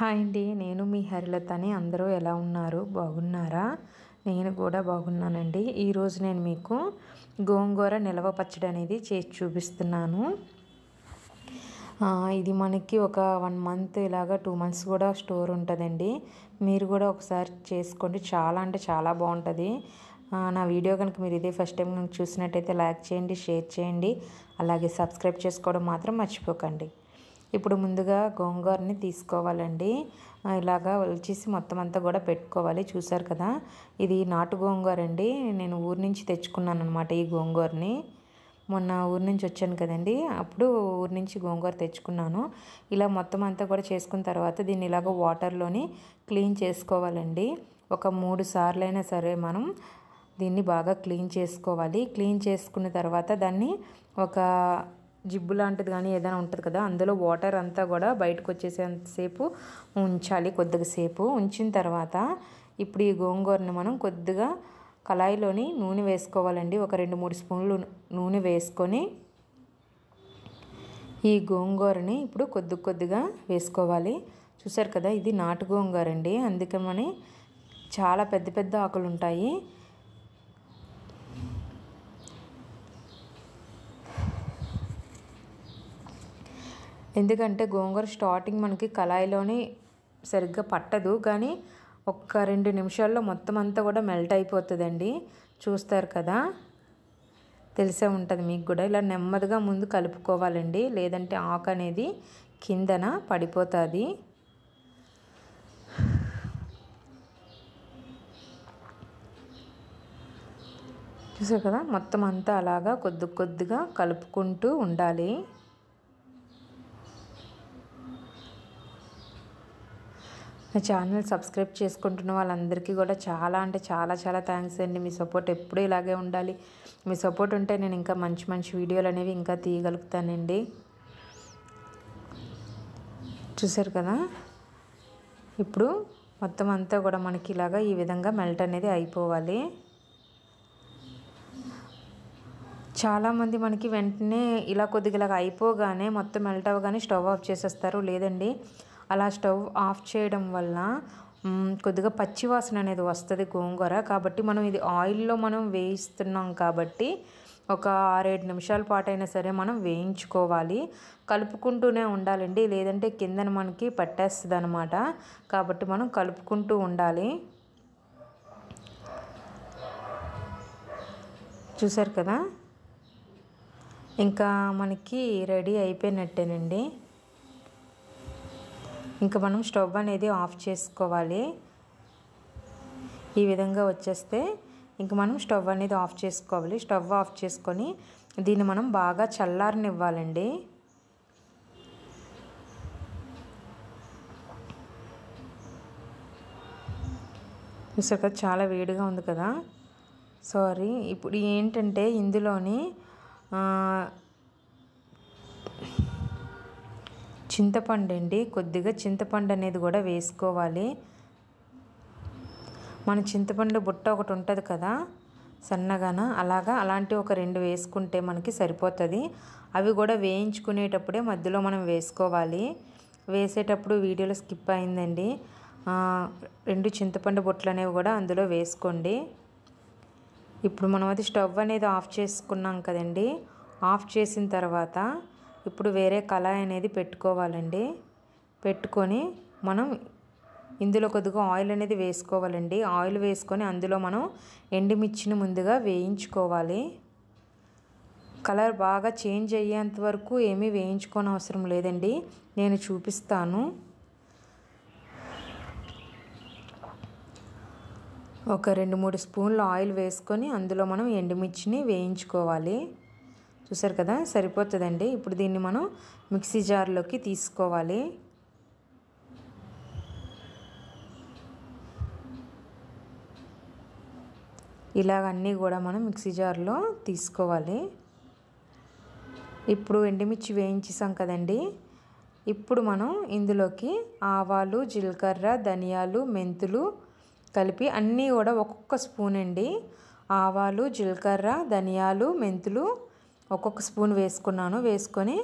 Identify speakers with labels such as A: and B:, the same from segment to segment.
A: hi అండి నేను మీ హరిలతని అందరూ ఎలా ఉన్నారు బాగున్నారా నేను కూడా బాగున్నానండి ఈరోజు నేను మీకు గోంగూర నిలవ పచ్చడి అనేది చేసి చూపిస్తున్నాను ఇది మనకి ఒక వన్ మంత్ ఇలాగా టూ మంత్స్ కూడా స్టోర్ ఉంటుందండి మీరు కూడా ఒకసారి చేసుకోండి చాలా అంటే చాలా బాగుంటుంది నా వీడియో కనుక మీరు ఇదే ఫస్ట్ టైం కనుక చూసినట్టయితే లైక్ చేయండి షేర్ చేయండి అలాగే సబ్స్క్రైబ్ చేసుకోవడం మాత్రం మర్చిపోకండి ఇప్పుడు ముందుగా గోంగూరని తీసుకోవాలండి ఇలాగా వచ్చేసి మొత్తం అంతా కూడా పెట్టుకోవాలి చూసారు కదా ఇది నాటు గోంగూర అండి నేను ఊరి నుంచి తెచ్చుకున్నాను అనమాట ఈ గోంగూరని మొన్న ఊరి నుంచి వచ్చాను కదండి అప్పుడు ఊరి నుంచి గోంగూర తెచ్చుకున్నాను ఇలా మొత్తం అంతా కూడా చేసుకున్న తర్వాత దీన్ని ఇలాగ వాటర్లోని క్లీన్ చేసుకోవాలండి ఒక మూడు సార్లు అయినా సరే మనం దీన్ని బాగా క్లీన్ చేసుకోవాలి క్లీన్ చేసుకున్న తర్వాత దాన్ని ఒక జిబ్బు లాంటిది కానీ ఏదైనా ఉంటుంది కదా అందులో వాటర్ అంతా కూడా బయటకు వచ్చేసేంతసేపు ఉంచాలి కొద్దిగా సేపు ఉంచిన తర్వాత ఇప్పుడు ఈ గోంగూరని మనం కొద్దిగా కళాయిలోని నూనె వేసుకోవాలండి ఒక రెండు మూడు స్పూన్లు నూనె వేసుకొని ఈ గోంగూరని ఇప్పుడు కొద్ది కొద్దిగా వేసుకోవాలి చూసారు కదా ఇది నాటు గోంగూర అండి అందుకని చాలా పెద్ద పెద్ద ఆకులు ఉంటాయి ఎందుకంటే గోంగూర స్టార్టింగ్ మనకి కళాయిలోని సరిగ్గా పట్టదు కానీ ఒక్క రెండు నిమిషాల్లో మొత్తం అంతా కూడా మెల్ట్ అయిపోతుందండి చూస్తారు కదా తెలిసే ఉంటుంది మీకు కూడా ఇలా నెమ్మదిగా ముందు కలుపుకోవాలండి లేదంటే ఆకు అనేది కిందన పడిపోతుంది చూసారు కదా మొత్తం అంతా అలాగా కొద్ది కొద్దిగా కలుపుకుంటూ ఉండాలి నా ఛానల్ సబ్స్క్రైబ్ చేసుకుంటున్న వాళ్ళందరికీ కూడా చాలా అంటే చాలా చాలా థ్యాంక్స్ అండి మీ సపోర్ట్ ఎప్పుడూ ఇలాగే ఉండాలి మీ సపోర్ట్ ఉంటే నేను ఇంకా మంచి మంచి వీడియోలు అనేవి ఇంకా తీయగలుగుతానండి చూసారు కదా ఇప్పుడు మొత్తం అంతా కూడా మనకి ఇలాగా ఈ విధంగా మెల్ట్ అనేది అయిపోవాలి చాలామంది మనకి వెంటనే ఇలా కొద్దిగా ఇలాగ అయిపోగానే మొత్తం మెల్ట్ అవ్వగానే స్టవ్ ఆఫ్ చేసేస్తారు లేదండి అలా స్టవ్ ఆఫ్ చేయడం వల్ల కొద్దిగా పచ్చి వాసన అనేది వస్తుంది గోంగూర కాబట్టి మనం ఇది ఆయిల్లో మనం వేయిస్తున్నాం కాబట్టి ఒక ఆరేడు నిమిషాల పాటైనా సరే మనం వేయించుకోవాలి కలుపుకుంటూనే ఉండాలండి లేదంటే కిందన మనకి పట్టేస్తుంది అనమాట కాబట్టి మనం కలుపుకుంటూ ఉండాలి చూసారు కదా ఇంకా మనకి రెడీ అయిపోయినట్టేనండి ఇంకా మనం స్టవ్ అనేది ఆఫ్ చేసుకోవాలి ఈ విధంగా వచ్చేస్తే ఇంక మనం స్టవ్ అనేది ఆఫ్ చేసుకోవాలి స్టవ్ ఆఫ్ చేసుకొని దీన్ని మనం బాగా చల్లారనివ్వాలండి చూసారు కదా చాలా వేడిగా ఉంది కదా సారీ ఇప్పుడు ఏంటంటే ఇందులోని చింతపండు అండి కొద్దిగా చింతపండు అనేది కూడా వేసుకోవాలి మన చింతపండు బుట్ట ఒకటి ఉంటుంది కదా సన్నగాన అలాగా అలాంటి ఒక రెండు వేసుకుంటే మనకి సరిపోతుంది అవి కూడా వేయించుకునేటప్పుడే మధ్యలో మనం వేసుకోవాలి వేసేటప్పుడు వీడియోలో స్కిప్ అయిందండి రెండు చింతపండు బొట్లు అనేవి కూడా అందులో వేసుకోండి ఇప్పుడు మనం అది స్టవ్ అనేది ఆఫ్ చేసుకున్నాం కదండి ఆఫ్ చేసిన తర్వాత ఇప్పుడు వేరే కళాయి అనేది పెట్టుకోవాలండి పెట్టుకొని మనం ఇందులో కొద్దిగా ఆయిల్ అనేది వేసుకోవాలండి ఆయిల్ వేసుకొని అందులో మనం ఎండుమిర్చిని ముందుగా వేయించుకోవాలి కలర్ బాగా చేంజ్ అయ్యేంత వరకు ఏమీ వేయించుకోని అవసరం లేదండి నేను చూపిస్తాను ఒక రెండు మూడు స్పూన్లు ఆయిల్ వేసుకొని అందులో మనం ఎండుమిర్చిని వేయించుకోవాలి చూసారు కదా సరిపోతుందండి ఇప్పుడు దీన్ని మనం మిక్సీ జార్లోకి తీసుకోవాలి ఇలాగ అన్నీ కూడా మనం మిక్సీ జార్లో తీసుకోవాలి ఇప్పుడు ఎండుమిర్చి వేయించేసాం కదండి ఇప్పుడు మనం ఇందులోకి ఆవాలు జీలకర్ర ధనియాలు మెంతులు కలిపి అన్నీ కూడా ఒక్కొక్క స్పూన్ అండి ఆవాలు జీలకర్ర ధనియాలు మెంతులు ఒక్కొక్క స్పూన్ వేసుకున్నాను వేసుకొని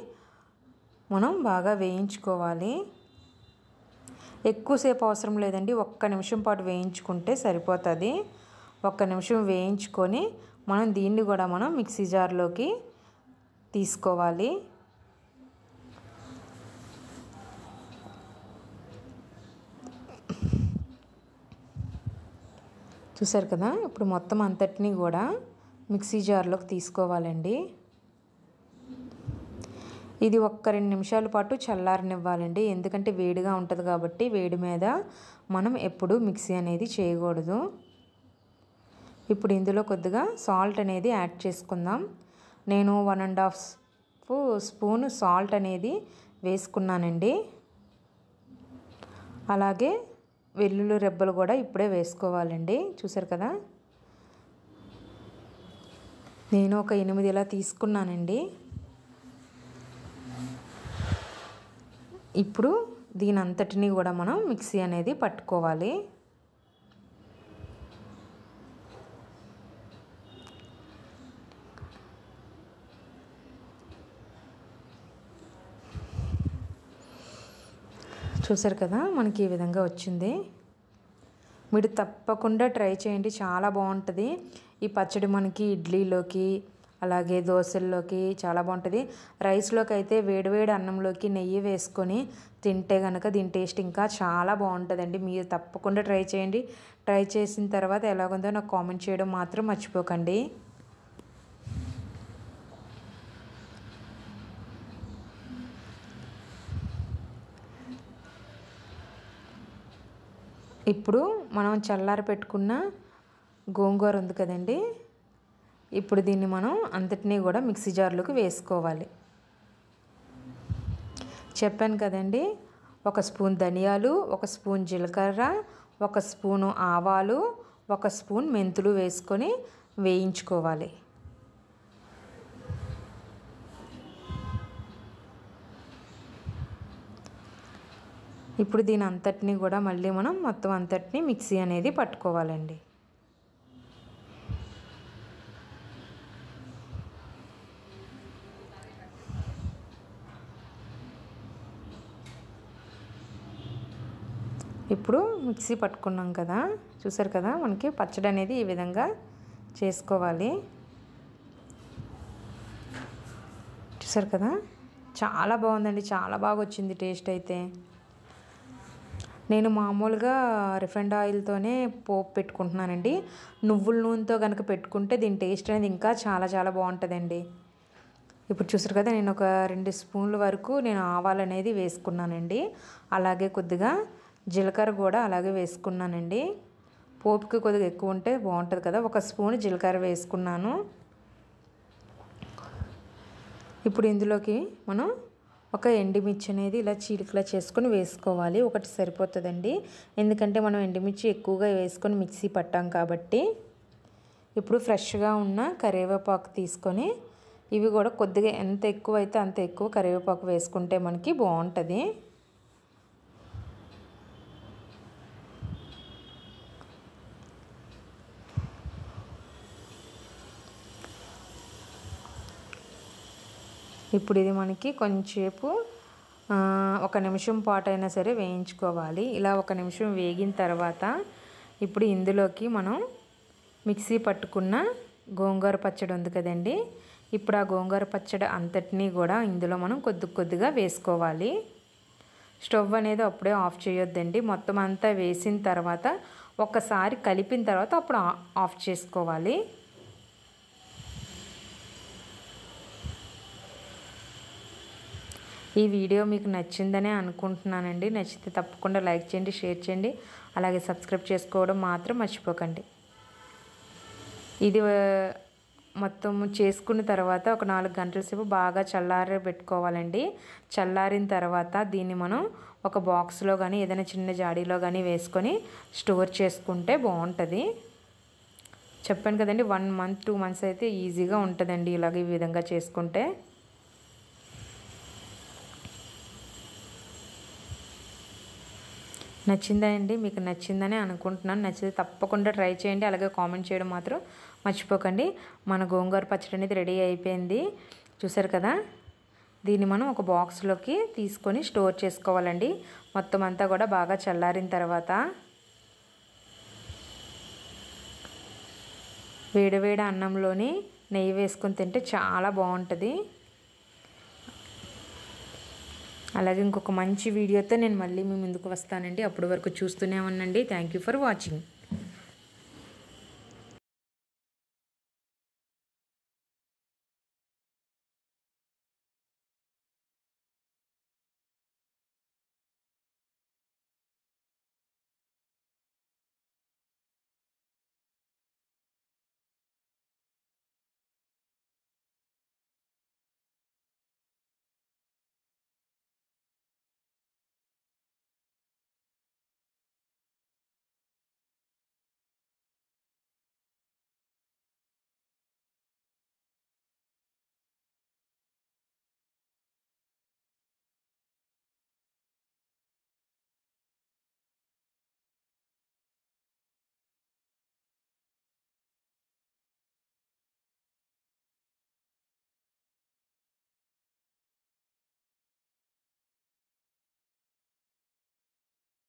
A: మనం బాగా వేయించుకోవాలి ఎక్కువసేపు అవసరం లేదండి ఒక్క నిమిషం పాటు వేయించుకుంటే సరిపోతుంది ఒక్క నిమిషం వేయించుకొని మనం దీన్ని కూడా మనం మిక్సీ జార్లోకి తీసుకోవాలి చూసారు కదా ఇప్పుడు మొత్తం అంతటినీ కూడా మిక్సీ జార్లోకి తీసుకోవాలండి ఇది ఒక్క రెండు నిమిషాల పాటు చల్లారనివ్వాలండి ఎందుకంటే వేడిగా ఉంటుంది కాబట్టి వేడి మీద మనం ఎప్పుడు మిక్సీ అనేది చేయకూడదు ఇప్పుడు ఇందులో కొద్దిగా సాల్ట్ అనేది యాడ్ చేసుకుందాం నేను one and half spoon salt అనేది వేసుకున్నానండి అలాగే వెల్లుల్లి రెబ్బలు కూడా ఇప్పుడే వేసుకోవాలండి చూసారు కదా నేను ఒక ఎనిమిది ఇలా తీసుకున్నానండి ఇప్పుడు దీని అంతటిని కూడా మనం మిక్సీ అనేది పట్టుకోవాలి చూసారు కదా మనకి ఈ విధంగా వచ్చింది మీరు తప్పకుండా ట్రై చేయండి చాలా బాగుంటుంది ఈ పచ్చడి మనకి ఇడ్లీలోకి అలాగే దోశల్లోకి చాలా బాగుంటుంది రైస్లోకి అయితే వేడివేడి అన్నంలోకి నెయ్యి వేసుకొని తింటే కనుక దీని టేస్ట్ ఇంకా చాలా బాగుంటుందండి మీరు తప్పకుండా ట్రై చేయండి ట్రై చేసిన తర్వాత ఎలాగుందో నాకు కామెంట్ చేయడం మాత్రం మర్చిపోకండి ఇప్పుడు మనం చల్లారి పెట్టుకున్న గోంగూర ఉంది కదండి ఇప్పుడు దీన్ని మనం అంతటినీ కూడా మిక్సీ జార్లోకి వేసుకోవాలి చెప్పాను కదండి ఒక స్పూన్ ధనియాలు ఒక స్పూన్ జీలకర్ర ఒక స్పూను ఆవాలు ఒక స్పూన్ మెంతులు వేసుకొని వేయించుకోవాలి ఇప్పుడు దీని అంతటినీ కూడా మళ్ళీ మనం మొత్తం అంతటినీ మిక్సీ అనేది పట్టుకోవాలండి ఇప్పుడు మిక్సీ పట్టుకున్నాం కదా చూసారు కదా మనకి పచ్చడి అనేది ఈ విధంగా చేసుకోవాలి చూసారు కదా చాలా బాగుందండి చాలా బాగా వచ్చింది టేస్ట్ అయితే నేను మామూలుగా రిఫైండ్ ఆయిల్తోనే పోపు పెట్టుకుంటున్నానండి నువ్వుల నూనెతో కనుక పెట్టుకుంటే దీని టేస్ట్ అనేది ఇంకా చాలా చాలా బాగుంటుందండి ఇప్పుడు చూసారు కదా నేను ఒక రెండు స్పూన్ల వరకు నేను ఆవాలనేది వేసుకున్నానండి అలాగే కొద్దిగా జీలకర్ర కూడా అలాగే వేసుకున్నానండి పోపుకి కొద్దిగా ఎక్కువ ఉంటే బాగుంటుంది కదా ఒక స్పూన్ జీలకర్ర వేసుకున్నాను ఇప్పుడు ఇందులోకి మనం ఒక ఎండుమిర్చి అనేది ఇలా చీలికలా చేసుకొని వేసుకోవాలి ఒకటి సరిపోతుందండి ఎందుకంటే మనం ఎండుమిర్చి ఎక్కువగా వేసుకొని మిక్సీ పట్టాం కాబట్టి ఇప్పుడు ఫ్రెష్గా ఉన్న కరివేపాకు తీసుకొని ఇవి కూడా కొద్దిగా ఎంత ఎక్కువ అయితే అంత ఎక్కువ కరివేపాకు వేసుకుంటే మనకి బాగుంటుంది ఇప్పుడు ఇది మనకి కొంచెంసేపు ఒక నిమిషం పాటు అయినా సరే వేయించుకోవాలి ఇలా ఒక నిమిషం వేగిన తర్వాత ఇప్పుడు ఇందులోకి మనం మిక్సీ పట్టుకున్న గోంగూర పచ్చడి ఉంది కదండి ఇప్పుడు ఆ గోంగూర పచ్చడి అంతటినీ కూడా ఇందులో మనం కొద్ది కొద్దిగా వేసుకోవాలి స్టవ్ అనేది అప్పుడే ఆఫ్ చేయొద్దండి మొత్తం అంతా వేసిన తర్వాత ఒకసారి కలిపిన తర్వాత అప్పుడు ఆఫ్ చేసుకోవాలి ఈ వీడియో మీకు నచ్చిందనే అనుకుంటున్నానండి నచ్చితే తప్పకుండా లైక్ చేయండి షేర్ చేయండి అలాగే సబ్స్క్రైబ్ చేసుకోవడం మాత్రం మర్చిపోకండి ఇది మొత్తం చేసుకున్న తర్వాత ఒక నాలుగు గంటల సేపు బాగా చల్లార పెట్టుకోవాలండి చల్లారిన తర్వాత దీన్ని మనం ఒక బాక్స్లో కానీ ఏదైనా చిన్న జాడీలో కానీ వేసుకొని స్టోర్ చేసుకుంటే బాగుంటుంది చెప్పాను కదండి వన్ మంత్ టూ మంత్స్ అయితే ఈజీగా ఉంటుందండి ఇలాగ ఈ విధంగా చేసుకుంటే నచ్చిందా అండి మీకు నచ్చిందని అనుకుంటున్నాను నచ్చితే తప్పకుండా ట్రై చేయండి అలాగే కామెంట్ చేయడం మాత్రం మర్చిపోకండి మన గోంగూర పచ్చడి అనేది రెడీ అయిపోయింది చూసారు కదా దీన్ని మనం ఒక బాక్స్లోకి తీసుకొని స్టోర్ చేసుకోవాలండి మొత్తం అంతా కూడా బాగా చల్లారిన తర్వాత వేడివేడి అన్నంలోని నెయ్యి వేసుకొని తింటే చాలా బాగుంటుంది అలాగే ఇంకొక మంచి వీడియోతో నేను మళ్ళీ మీ ముందుకు వస్తానండి అప్పటి వరకు చూస్తూనే ఉండండి థ్యాంక్ యూ ఫర్ వాచింగ్